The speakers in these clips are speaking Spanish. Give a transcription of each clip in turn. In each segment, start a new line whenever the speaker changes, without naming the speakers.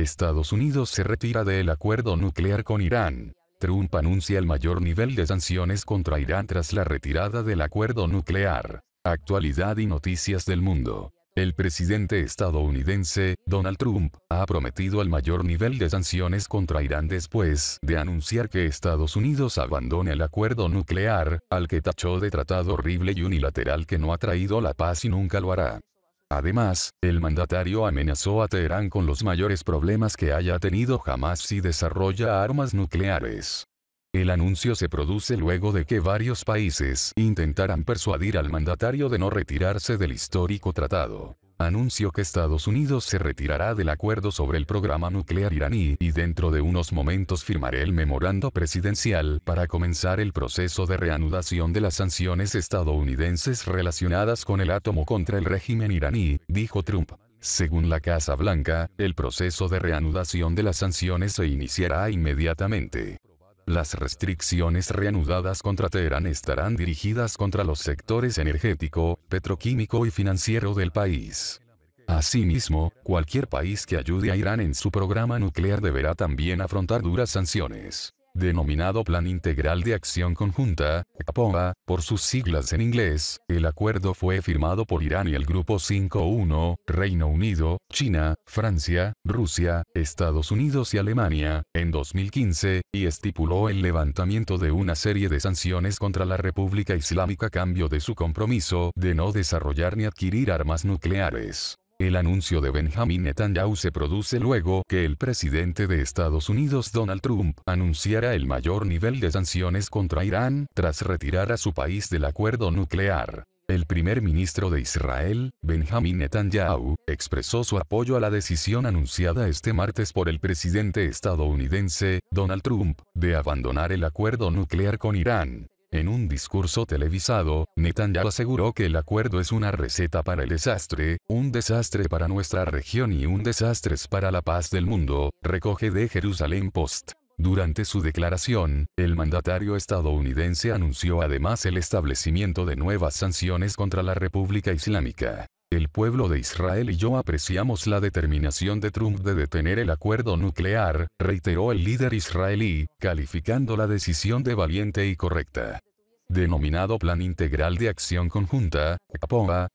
Estados Unidos se retira del acuerdo nuclear con Irán. Trump anuncia el mayor nivel de sanciones contra Irán tras la retirada del acuerdo nuclear. Actualidad y noticias del mundo. El presidente estadounidense, Donald Trump, ha prometido el mayor nivel de sanciones contra Irán después de anunciar que Estados Unidos abandone el acuerdo nuclear, al que tachó de tratado horrible y unilateral que no ha traído la paz y nunca lo hará. Además, el mandatario amenazó a Teherán con los mayores problemas que haya tenido jamás si desarrolla armas nucleares. El anuncio se produce luego de que varios países intentaran persuadir al mandatario de no retirarse del histórico tratado anunció que Estados Unidos se retirará del acuerdo sobre el programa nuclear iraní y dentro de unos momentos firmaré el memorando presidencial para comenzar el proceso de reanudación de las sanciones estadounidenses relacionadas con el átomo contra el régimen iraní, dijo Trump. Según la Casa Blanca, el proceso de reanudación de las sanciones se iniciará inmediatamente. Las restricciones reanudadas contra Teherán estarán dirigidas contra los sectores energético, petroquímico y financiero del país. Asimismo, cualquier país que ayude a Irán en su programa nuclear deberá también afrontar duras sanciones denominado Plan Integral de Acción Conjunta, APOA, por sus siglas en inglés, el acuerdo fue firmado por Irán y el Grupo 5-1, Reino Unido, China, Francia, Rusia, Estados Unidos y Alemania, en 2015, y estipuló el levantamiento de una serie de sanciones contra la República Islámica a cambio de su compromiso de no desarrollar ni adquirir armas nucleares. El anuncio de Benjamin Netanyahu se produce luego que el presidente de Estados Unidos Donald Trump anunciara el mayor nivel de sanciones contra Irán tras retirar a su país del acuerdo nuclear. El primer ministro de Israel, Benjamin Netanyahu, expresó su apoyo a la decisión anunciada este martes por el presidente estadounidense, Donald Trump, de abandonar el acuerdo nuclear con Irán. En un discurso televisado, Netanyahu aseguró que el acuerdo es una receta para el desastre, un desastre para nuestra región y un desastre para la paz del mundo, recoge de Jerusalén Post. Durante su declaración, el mandatario estadounidense anunció además el establecimiento de nuevas sanciones contra la República Islámica. El pueblo de Israel y yo apreciamos la determinación de Trump de detener el acuerdo nuclear, reiteró el líder israelí, calificando la decisión de valiente y correcta denominado Plan Integral de Acción Conjunta,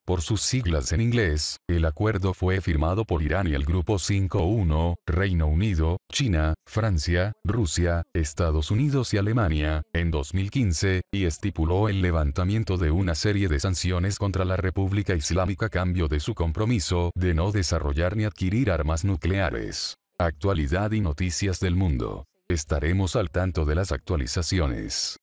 por sus siglas en inglés, el acuerdo fue firmado por Irán y el Grupo 5-1, Reino Unido, China, Francia, Rusia, Estados Unidos y Alemania, en 2015, y estipuló el levantamiento de una serie de sanciones contra la República Islámica a cambio de su compromiso de no desarrollar ni adquirir armas nucleares. Actualidad y noticias del mundo. Estaremos al tanto de las actualizaciones.